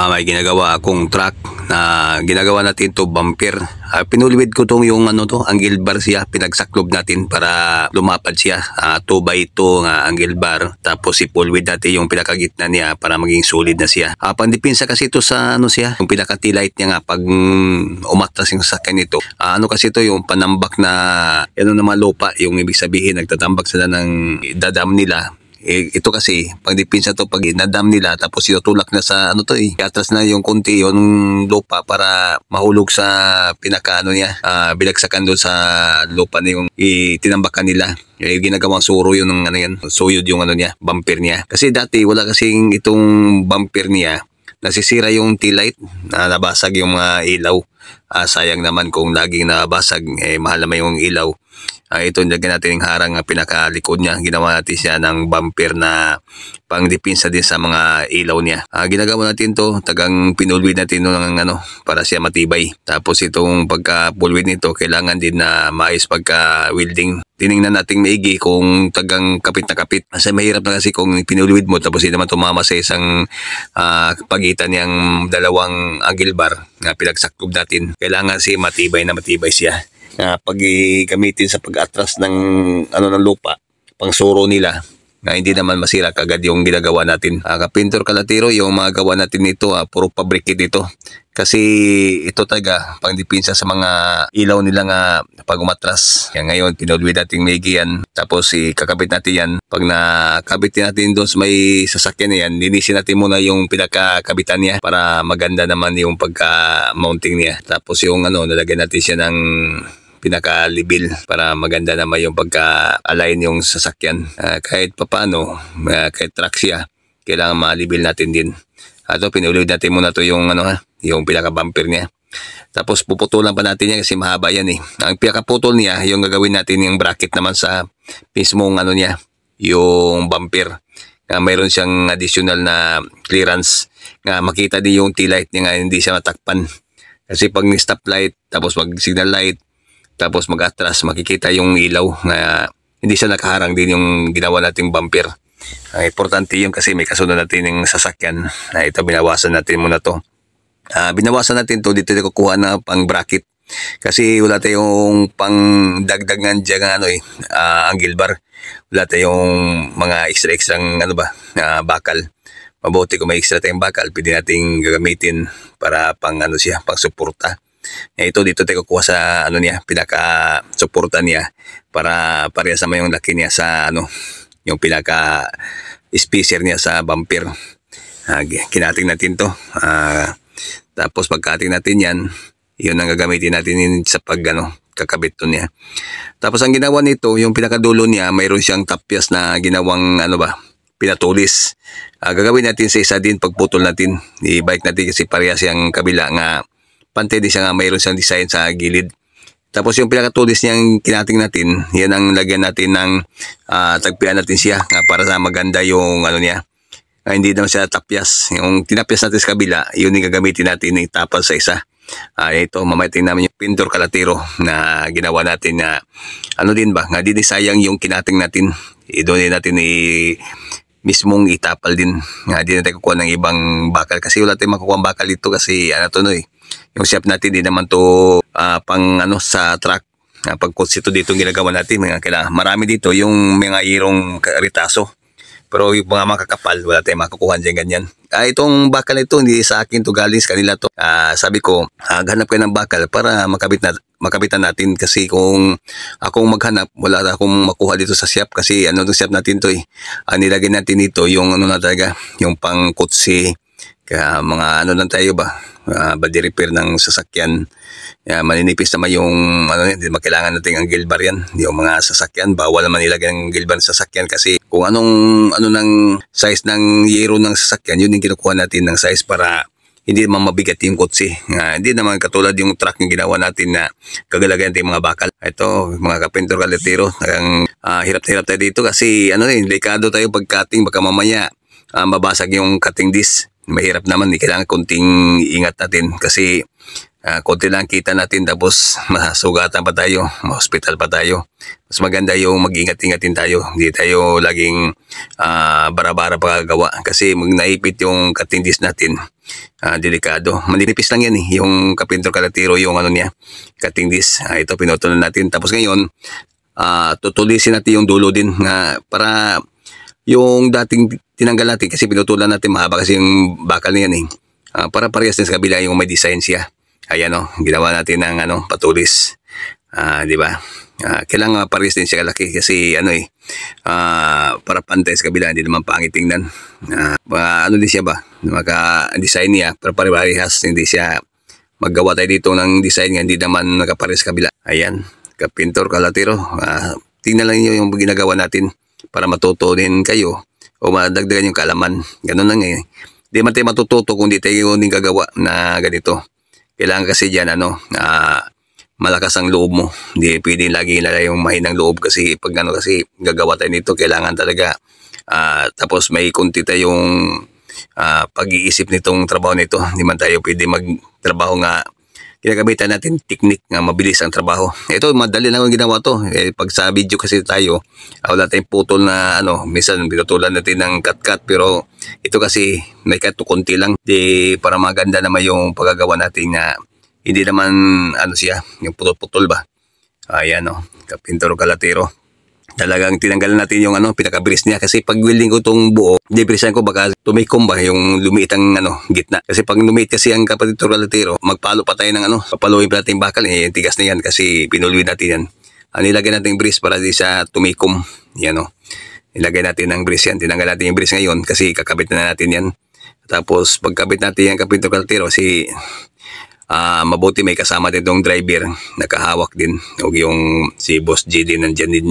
uh, may ginagawa akong truck na ginagawa natin to bumper. Uh, ah, pinulwid ko tong yung ano to, angle bar siya, pinagsaklob natin para lumapad siya. 2x2 ah, nga uh, angle bar. Tapos ipulwid natin yung pinakagitna niya para maging solid na siya. Uh, pandipinsa kasi to sa ano siya, yung pinaka light niya nga pag umatras yung sakyan nito. Uh, ano kasi to yung panambak na ano na malupa yung ibig sabihin nagtatambak sila ng dadam nila eh, ito kasi, pang dipinsa to, pag nadam nila, tapos itutulak na sa ano to eh. Atras na yung kunti, yung lupa para mahulog sa pinakaano niya. Uh, bilagsakan doon sa lupa na yung itinambakan nila. Yung eh, ginagawang suro yun ng ano yan, suyod yung ano niya, bumper niya. Kasi dati wala kasing itong bumper niya, nasisira yung tea light, na nabasag yung mga ilaw. Ah, sayang naman kung laging nabasag, eh, mahal naman yung ilaw. Ah, ito, lagyan natin ng harang ang pinakalikod niya. Ginawa natin siya ng bumper na pangdipinsa din sa mga ilaw niya. Ah, ginagawa natin to, tagang pinulwid natin no, ng ano, para siya matibay. Tapos itong pagka-pulwid nito, kailangan din na maayos pagka-welding. Tiningnan natin maigi kung tagang kapit na kapit. Kasi mahirap na kasi kung pinulwid mo tapos hindi naman tumama sa isang uh, pagitan niyang dalawang angle bar na pinagsaklob natin. Kailangan si matibay na matibay siya. Uh, ah, pag gamitin sa pag-atras ng ano ng lupa, pangsuro nila, na hindi naman masira kagad yung ginagawa natin. Uh, kapintor kalatiro, yung mga gawa natin nito, uh, puro pabrikit ito. Kasi ito talaga, pangdipinsa sa mga ilaw nila nga pag umatras. Kaya ngayon, pinulwi natin migi yan. Tapos ikakabit natin yan. Pag nakabit natin doon sa may sasakyan na yan, linisin natin muna yung pinakakabitan niya para maganda naman yung pagka-mounting niya. Tapos yung ano, nalagyan natin siya ng pinaka pinakalibil para maganda naman yung pagka-align yung sasakyan. Uh, kahit papano, uh, kahit truck siya, kailangan malibil natin din. Ato, ah, pinuloy natin muna to yung, ano, ha, yung pinaka-bumper niya. Tapos puputulan pa natin yan kasi mahaba yan eh. Ang pinaka-putol niya, yung gagawin natin yung bracket naman sa mismong ano niya, yung bumper. Uh, mayroon siyang additional na clearance nga makita din yung T-light niya nga hindi siya matakpan. Kasi pag ni stop light, tapos mag signal light, tapos mag-atras, makikita yung ilaw na hindi siya nakaharang din yung ginawa nating bumper. Ang importante yun kasi may kasunod natin yung sasakyan. Na ito, binawasan natin muna to. Uh, binawasan natin to dito kukuha na pang bracket. Kasi wala tayong pang dagdagan dyan ano eh, uh, ah, angle bar. Wala tayong mga extra-extra ano ba, uh, bakal. Mabuti kung may extra tayong bakal, pwede nating gagamitin para pang ano siya, pang suporta. Eh, ito dito tayo kukuha sa ano niya, pinaka suporta niya para parehas sa yung laki niya sa ano, yung pinaka spacer niya sa bumper. Uh, ah, kinating natin to. Uh, tapos pagkating natin yan, yun ang gagamitin natin sa pag ano, kakabit to niya. Tapos ang ginawa nito, yung pinakadulo niya, mayroon siyang tapyas na ginawang ano ba, pinatulis. Uh, gagawin natin sa isa din pagputol natin. I-bike natin kasi parehas siyang kabila nga pante, di siya nga mayroon siyang design sa gilid. Tapos yung pinakatulis niyang kinating natin, yan ang lagyan natin ng uh, tagpian natin siya nga para sa maganda yung ano niya. Uh, hindi naman siya tapyas. Yung tinapyas natin sa kabila, yun yung gagamitin natin itapal sa isa. Uh, ito, mamating namin yung pintor kalatiro na ginawa natin na ano din ba, nga di sayang yung kinating natin. Doon natin i mismong itapal din. Nga di natin kukuha ng ibang bakal kasi wala tayong makukuha bakal dito kasi ano to no eh yung shaft natin, din naman to uh, pang ano, sa truck. Uh, ah, pagkonsito dito ginagawa natin, mga kailangan. Marami dito yung mga irong ritaso. Pero yung mga makakapal, wala tayong makukuha dyan ganyan. Ah, itong bakal ito hindi sa akin to galing sa kanila to. Ah, sabi ko, ah, hanap kayo ng bakal para makabit na, makabitan natin kasi kung akong maghanap, wala akong makuha dito sa siap kasi ano yung siap natin to eh. Ah, nilagay natin dito yung ano na talaga, yung pangkutsi kaya mga ano lang tayo ba, uh, body repair ng sasakyan. Uh, maninipis naman yung, ano hindi makailangan natin ang gill bar yan. Yung mga sasakyan, bawal naman ilagay ng gill sa sasakyan kasi kung anong, ano ng size ng yero ng sasakyan, yun yung kinukuha natin ng size para hindi naman mabigat yung kotse. Uh, hindi naman katulad yung truck yung ginawa natin na kagalagayan tayong mga bakal. Ito, mga kapintor kaletero, ang uh, hirap-hirap tayo dito kasi ano rin, eh, likado tayo pag cutting, baka mamaya uh, mabasag yung cutting disc mahirap naman, eh. kailangan konting ingat natin kasi uh, konti lang kita natin tapos masugatan pa tayo, ma-hospital pa tayo. Mas maganda yung mag-ingat-ingatin tayo, hindi tayo laging uh, bara-bara pagkagawa kasi mag naipit yung katindis natin. Uh, delikado. Maninipis lang yan eh, yung kapintor kalatiro, yung ano niya, katindis. Uh, ito pinutulan natin. Tapos ngayon, uh, tutulisin natin yung dulo din nga para yung dating tinanggal natin kasi pinutulan natin mahaba kasi yung bakal na yan eh. Uh, para parehas din sa kabila yung may design siya. Ayan o, oh, ginawa natin ng ano, patulis. Uh, di ba? Uh, kailangan parehas din siya kalaki kasi ano eh, uh, para pantay sa kabila, hindi naman pangit tingnan. Uh, ano din siya ba? Maka-design niya, para parehas, hindi siya maggawa tayo dito ng design nga, hindi naman nakapares kabila. Ayan, kapintor, kalatiro. Uh, tingnan lang niyo yung ginagawa natin para matuto din kayo o madagdagan yung kalaman. Ganun lang eh. Hindi man tayo matututo kung hindi tayo din gagawa na ganito. Kailangan kasi dyan ano, uh, malakas ang loob mo. Hindi pwede lagi nila yung mahinang loob kasi pag ano kasi gagawa tayo nito, kailangan talaga. Uh, tapos may kunti tayong uh, pag-iisip nitong trabaho nito. Hindi man tayo pwede magtrabaho nga ginagamitan natin technique nga mabilis ang trabaho. Ito, madali lang ang ginawa to. Eh, pag sa video kasi tayo, ah, wala tayong putol na ano, minsan pinutulan natin ng cut-cut pero ito kasi may cut to konti lang. Di, para maganda naman yung pagagawa natin na hindi naman ano siya, yung putol-putol ba. Ayan o, oh, kapintero kalatero talagang tinanggal natin yung ano, pinaka pinakabilis niya kasi pag welding ko tong buo, debrisan ko baka tumikom ba yung lumiit ang ano, gitna. Kasi pag lumiit kasi ang kapatid Torrelatero, oh, magpalo pa tayo ng ano, papaluin pa natin bakal, eh, tigas na yan kasi pinuluin natin yan. Ang ah, nilagay natin brace para di siya tumikom. Yan o. Oh. Ilagay natin ang brace yan. Tinanggal natin yung brace ngayon kasi kakabit na natin yan. Tapos pagkabit natin yan kapatid Torrelatero, oh, si uh, mabuti may kasama din tong driver nakahawak din o yung si Boss J nandiyan din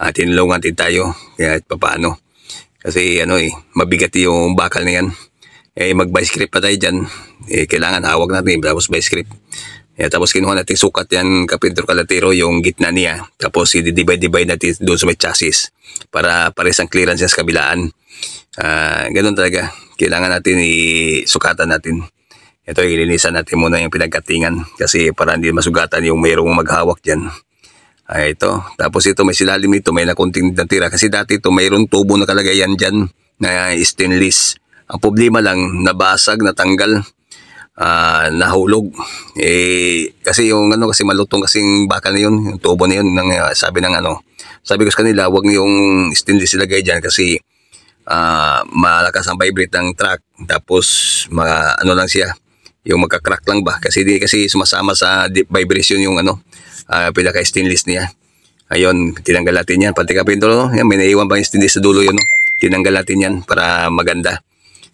at hinulungan tayo kaya paano. Kasi ano eh, mabigat yung bakal na yan. Eh mag-by script pa tayo dyan. Eh kailangan hawag natin tapos by script. Eh, tapos kinuha natin sukat yan kapintro kalatero yung gitna niya. Tapos i-divide-divide natin doon sa may chassis para pares ang clearance sa kabilaan. Uh, ganun talaga. Kailangan natin i-sukatan natin. Ito ilinisan natin muna yung pinagkatingan kasi para hindi masugatan yung mayroong maghawak dyan. Ay, ito. Tapos ito, may silalim ito. may nakunting natira. Kasi dati ito, mayroon tubo na kalagayan dyan na stainless. Ang problema lang, nabasag, natanggal, uh, nahulog. Eh, kasi yung ano, kasi malutong kasing bakal na yun, yung tubo na yun, nang, uh, sabi ng ano. Sabi ko sa kanila, huwag yung stainless ilagay dyan kasi uh, malakas ang vibrate ng truck. Tapos, mga ano lang siya, yung magka-crack lang ba? Kasi di kasi sumasama sa vibration yung ano, uh, ah, pinaka-stainless niya. Ayun, tinanggal natin yan. Pati kapindol, no? Yan, may naiwan pa yung stainless sa dulo yun. No? Tinanggal natin yan para maganda.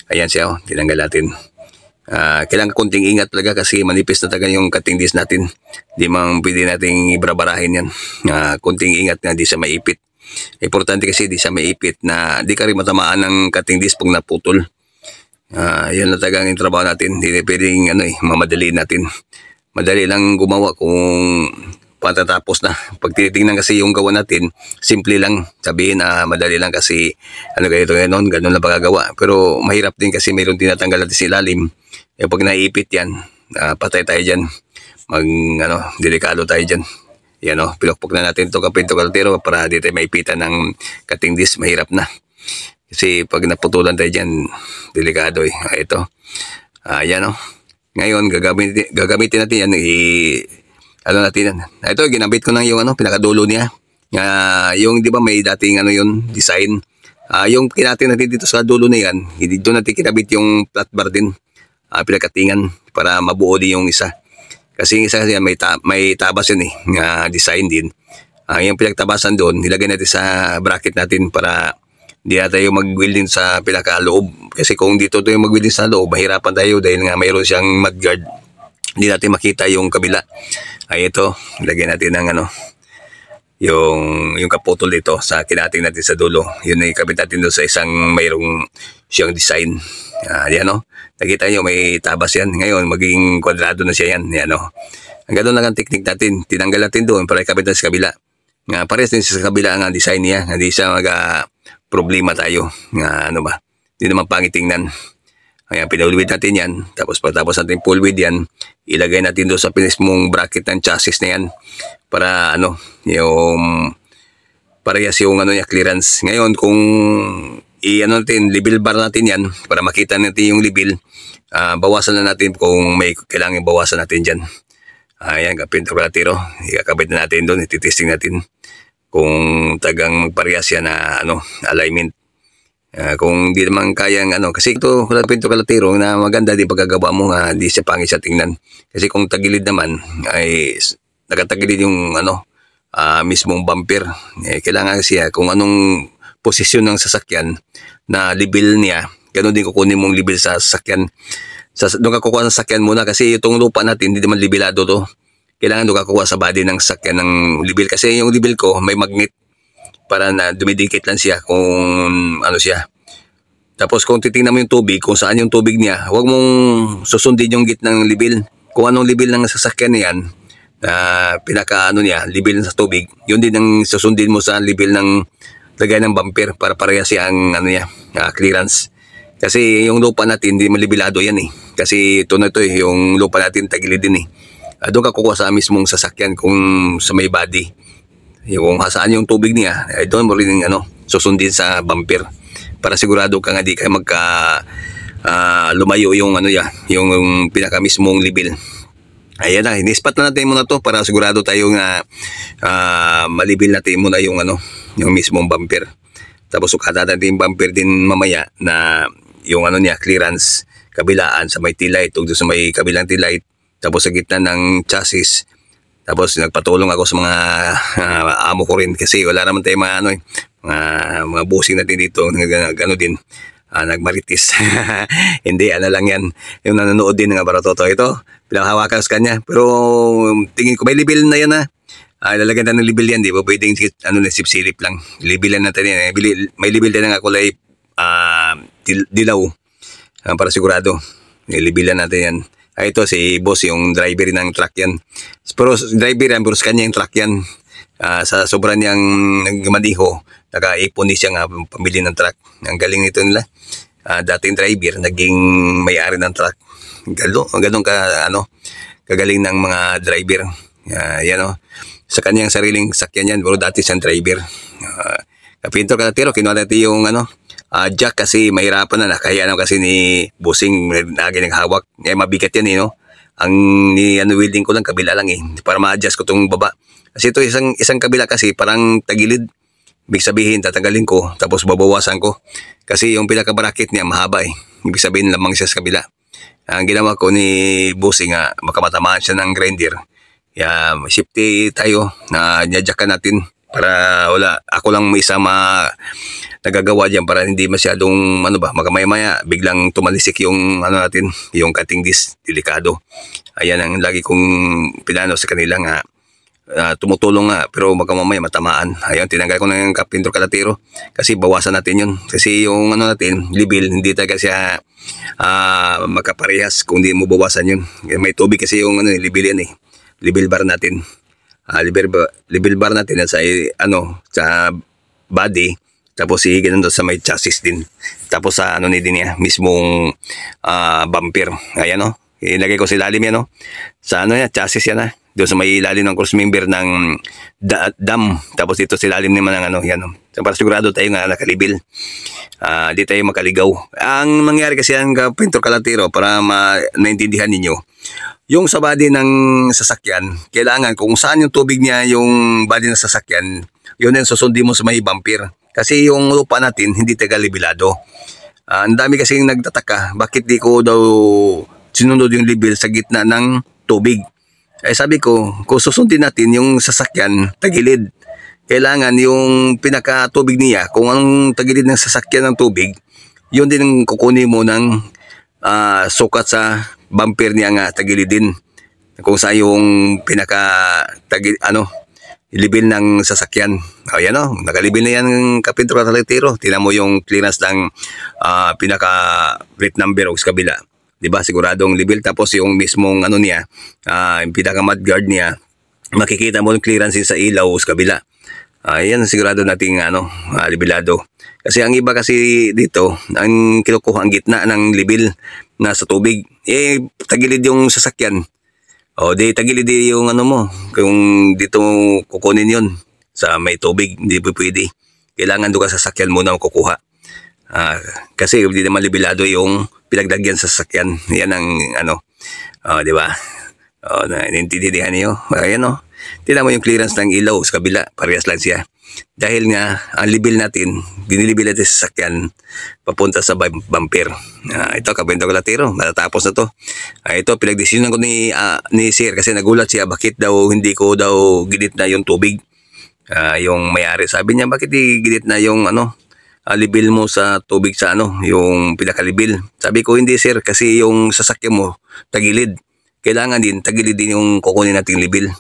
Ayan siya, oh. tinanggal natin. Uh, kailangan kunting ingat talaga kasi manipis na talaga yung cutting disc natin. Hindi mang pwede nating ibrabarahin yan. Uh, ah, kunting ingat na di siya maipit. Importante kasi di siya maipit na di ka rin matamaan ng cutting disc pag naputol. Uh, yan na talaga yung trabaho natin. Hindi pwedeng ano eh, mamadali natin. Madali lang gumawa kung matatapos na. Pag tinitingnan kasi yung gawa natin, simple lang sabihin na ah, madali lang kasi ano ganito ganon, ganun lang pagagawa. Pero mahirap din kasi mayroon din natanggal natin si lalim E eh, pag naipit yan, ah, patay tayo dyan. Mag, ano, delikado tayo dyan. Yan o, oh, pilokpok na natin to kapinto kaltero para di tayo maipitan ng katingdis Mahirap na. Kasi pag naputulan tayo dyan, delikado eh. Ah, ito. Ayan ah, o. Oh. Ngayon, gagamitin, gagamitin natin yan. I ano natin yan. Ah, ito, ginabit ko lang yung ano, pinakadulo niya. Uh, yung, di ba, may dating ano yun, design. Uh, yung kinatin natin dito sa dulo na yan, doon natin kinabit yung flat bar din. Uh, pinakatingan para mabuo din yung isa. Kasi yung isa kasi may, ta may tabas yun eh, uh, design din. Uh, yung pinagtabasan doon, nilagay natin sa bracket natin para hindi na tayo mag-welding sa pinaka loob. Kasi kung dito tayo mag-welding sa loob, mahirapan tayo dahil nga mayroon siyang mudguard hindi natin makita yung kabila ay ito lagyan natin ng ano yung yung kaputol dito sa kinating natin sa dulo yun ay kabit natin doon sa isang mayroong siyang design uh, yan o nakita nyo may tabas yan ngayon magiging kwadrado na siya yan yan o no? ang ganoon lang ang technique natin tinanggal natin doon para ikabit natin sa kabila nga uh, pares din sa kabila ang design niya hindi siya mag uh, problema tayo nga uh, ano ba hindi naman pangitingnan tingnan Ayan, pinulwid natin yan. Tapos pagtapos natin full yan, ilagay natin doon sa pinismong bracket ng chassis na yan para ano, yung parehas yung ano niya clearance. Ngayon kung i-ano natin, level bar natin yan para makita natin yung level. Uh, bawasan na natin kung may kailangan bawasan natin dyan. Ayan, kapinto tiro. Ikakabit na natin doon, ititesting natin kung tagang magparehas yan na ano, alignment. Uh, kung di naman kaya ng ano kasi ito pinto kalatiro na maganda di pagkagawa mo nga di siya pangit sa tingnan kasi kung tagilid naman ay nakatagilid yung ano uh, mismong bumper eh, kailangan siya kung anong posisyon ng sasakyan na level niya ganun din kukunin mong level sa sasakyan sa, doon ka kukuha ng sasakyan muna kasi itong lupa natin hindi naman libelado to kailangan doon ka kukuha sa body ng sasakyan ng level kasi yung level ko may magnet para na dumidikit lang siya kung ano siya. Tapos kung titingnan mo yung tubig, kung saan yung tubig niya, huwag mong susundin yung gitna ng libil. Kung anong libil ng sasakyan na yan, na pinaka ano niya, libil sa tubig, yun din ang susundin mo sa libil ng lagay ng bumper para pareha siya ang ano niya, uh, clearance. Kasi yung lupa natin, hindi malibilado yan eh. Kasi ito na ito eh, yung lupa natin tagilid din eh. Uh, doon ka kukuha sa mismong sasakyan kung sa may body yung hasaan yung tubig niya ay eh, doon mo rin ano susundin sa bumper para sigurado ka nga di ka magka uh, lumayo yung ano ya yung, yung pinaka mismong level Ayan na, inispat na natin muna to para sigurado tayo nga uh, malibil natin muna yung ano, yung mismong bumper. Tapos sukatan natin yung bumper din mamaya na yung ano niya, clearance kabilaan sa may t-light o sa may kabilang t-light. Tapos sa gitna ng chassis, tapos nagpatulong ako sa mga uh, amo ko rin kasi wala naman tayong mga ano eh, mga, mga busing natin dito, ano din, uh, nagmaritis. Hindi, ano lang yan. Yung nanonood din ng Baratoto ito, pinanghawakan sa kanya. Pero um, tingin ko may level na yan ha. Ah. ah, lalagyan na ng level yan, di ba? Pwedeng ano na, sipsilip lang. Level lang natin yan. Eh. May level din ng kulay uh, dilaw uh, para sigurado. Ilibilan natin yan. Ay, ah, ito si boss yung driver ng truck yan. Pero driver yan, pero kanya yung truck yan. Uh, sa sobrang niyang nagmadiho, nakaipon din siya nga pamili ng truck. Ang galing nito nila. Uh, dating driver, naging may-ari ng truck. Ganun, ganun ka, ano, kagaling ng mga driver. Uh, yan oh. Sa kanyang sariling sakyan yan, pero dati siyang driver. Uh, kapintor ka na tiro, kinuha natin yung ano, uh, jack kasi mahirapan na nakahiyaan kasi ni Busing lagi hawak. Eh, mabigat yan eh, no? Ang ni ano welding ko lang kabila lang eh para ma-adjust ko tong baba. Kasi ito isang isang kabila kasi parang tagilid. Ibig sabihin tatanggalin ko tapos babawasan ko. Kasi yung pinaka-bracket niya mahaba eh. Ibig sabihin lamang siya sa kabila. Ang ginawa ko ni Busing nga uh, makamatamaan siya ng grinder. Kaya yeah, safety tayo na nyajakan natin para wala ako lang may isa ma nagagawa diyan para hindi masyadong ano ba makamaya biglang tumalisik yung ano natin yung cutting disc delikado ayan ang lagi kong pinano sa kanila nga uh, tumutulong nga pero magkamamaya matamaan ayun tinanggal ko na yung carpenter kalatiro kasi bawasan natin yun kasi yung ano natin libil hindi talaga siya ah, uh, ah, makaparehas kung hindi mo bawasan yun may tubig kasi yung ano, eh, libil yan eh libil bar natin uh, ah, level, bar, level bar natin sa eh, ano sa body tapos si ganun sa may chassis din tapos sa ano ni din niya mismong uh, bumper ayan no oh. ilagay ko sa ilalim yan no oh. sa ano yan chassis yan ha ah. doon sa may ilalim ng cross member ng da- dam tapos dito sa ilalim naman ng ano yan no oh. So, para sigurado tayo nga nakalibil. Uh, di tayo makaligaw. Ang mangyari kasi ang Pintor Kalatero, para ma naintindihan ninyo, yung sa body ng sasakyan, kailangan kung saan yung tubig niya yung body ng sasakyan, yun yung susundin mo sa may bumper. Kasi yung lupa natin, hindi tagalibilado. Uh, ah, ang dami kasi kasing nagtataka, bakit di ko daw sinunod yung libil sa gitna ng tubig. Eh sabi ko, kung susundin natin yung sasakyan, tagilid kailangan yung pinaka-tubig niya, kung anong tagilid ng sasakyan ng tubig, yun din ang kukunin mo ng uh, sukat sa bumper niya nga tagilid din. Kung sa yung pinaka tagilid, ano, level ng sasakyan. O yan o, nakalibil na yan ng kapintro at halitero. Tinan mo yung clearance ng uh, pinaka plate number o sa kabila. Diba, siguradong level. Tapos yung mismong ano niya, uh, yung pinaka mudguard niya, makikita mo yung clearance sa ilaw sa kabila. Ayan, ah, uh, sigurado nating ano, uh, ah, libilado. Kasi ang iba kasi dito, ang kinukuha ang gitna ng libil na sa tubig, eh tagilid yung sasakyan. O di tagilid yung ano mo, kung dito kukunin yon sa may tubig, hindi pwede. Kailangan doon ka sasakyan muna kukuha. Uh, kasi hindi naman libilado yung pinaglagyan sa sasakyan. Yan ang ano, uh, di ba? O, oh, naintindihan niyo. Ayan o. Oh. Tignan mo yung clearance ng ilaw sa kabila. Parehas lang siya. Dahil nga, ang libil natin, binilibil natin sa sakyan papunta sa bumper. Uh, ito, kabento ko latero. Matatapos na to. Ah, ito, pinagdesisyonan ko ni, uh, ni Sir kasi nagulat siya bakit daw hindi ko daw ginit na yung tubig. Uh, yung may-ari. Sabi niya, bakit ginit na yung ano, alibil mo sa tubig sa ano, yung pinakalibil. Sabi ko, hindi sir, kasi yung sasakyan mo, tagilid kailangan din, tagilid din yung kukunin nating level.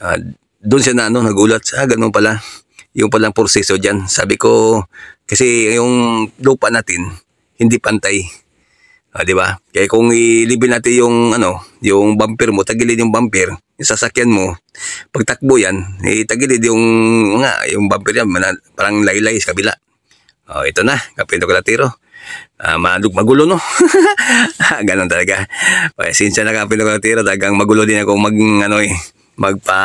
Uh, doon siya na ano, nagulat, ah, ganun pala. Yung palang proseso dyan. Sabi ko, kasi yung lupa natin, hindi pantay. Uh, di ba? Kaya kung i ilibin natin yung ano, yung bumper mo, tagilid yung bumper, yung sasakyan mo, pagtakbo yan, eh, tagilid yung nga, yung bumper yan, parang laylay sa kabila. Oh, ito na, kapinto kalatiro. Uh, madug magulo no. Ganun talaga. Okay, since na kapin ako tira, talagang magulo din ako mag ano eh, magpa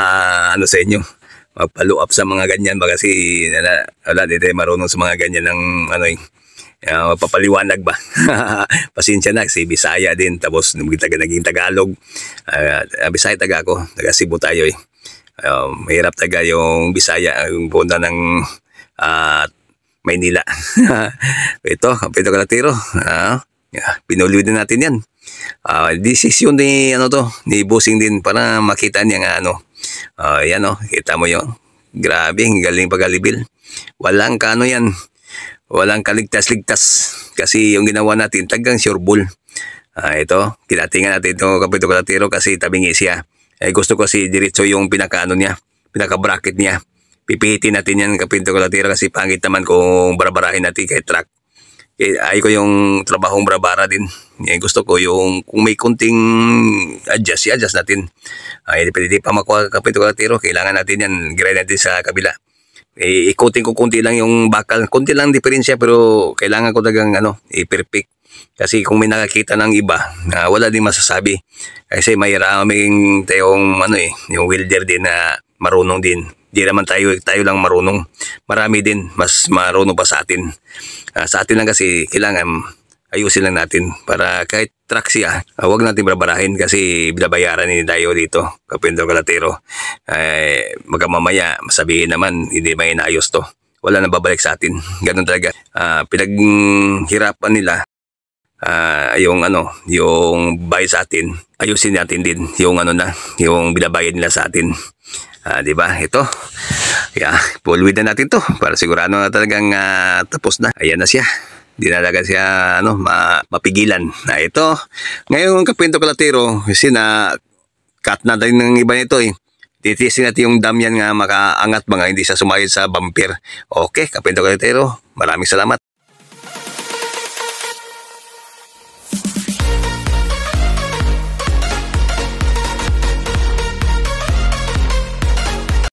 ano sa inyo. Magpalo up sa mga ganyan ba kasi wala, wala dito marunong sa mga ganyan ng ano eh. Uh, ah, papaliwanag ba? Pasensya na, si Bisaya din. Tapos naging Tagalog. Uh, Bisaya taga ako. Taga Cebu tayo eh. uh, mahirap taga yung Bisaya. Yung punta ng uh, Maynila. ito, Pedro Calatero. Uh, ah, pinuloy din natin yan. Ah, decision ni ano to, ni Busing din para makita niya nga ano. Uh, yan oh, kita mo 'yon. Grabe, galing pagalibil. Walang kano yan. Walang kaligtas-ligtas kasi yung ginawa natin tagang sure bull. Ah, ito, kinatingan natin 'to, kapito kalatero kasi tabing siya. Eh, gusto ko si diretso yung pinakaano niya, pinaka-bracket niya pipitin natin yan kapinto kalatira kasi pangit naman kung barabarahin natin kay truck. Eh, ko yung trabahong brabara din. Eh, gusto ko yung kung may kunting adjust, i-adjust natin. Ay, eh, pwede pa makuha kapinto kalatiro, kailangan natin yan, grind natin sa kabila. Eh, ko kunti lang yung bakal. Kunti lang diferensya pero kailangan ko talagang ano, i-perfect. kasi kung may nakakita ng iba, uh, wala din masasabi. Kasi may raming tayong ano eh, yung welder din na marunong din. Di naman tayo, tayo lang marunong. Marami din, mas marunong pa sa atin. Uh, sa atin lang kasi kailangan ayusin lang natin para kahit truck siya, uh, huwag natin babarahin kasi binabayaran ni tayo dito, Kapindong Kalatero. Eh, magamamaya, masabihin naman, hindi may naayos to. Wala na babalik sa atin. Ganun talaga. Uh, ah, pinaghirapan nila uh, yung ano, yung bayad sa atin, ayusin natin din yung ano na, yung binabayad nila sa atin. Ah, di ba? Ito. Yeah, pulwid na natin 'to para sigurado na talagang uh, tapos na. Ayan na siya. Dinalaga siya ano, ma mapigilan. Na ah, ito. Ngayon ang kapinto kalatero kasi na cut na din ng iba nito eh. Titisin natin yung dam yan nga makaangat mga hindi sa sumayod sa vampire. Okay, kapinto kalatero. Maraming salamat.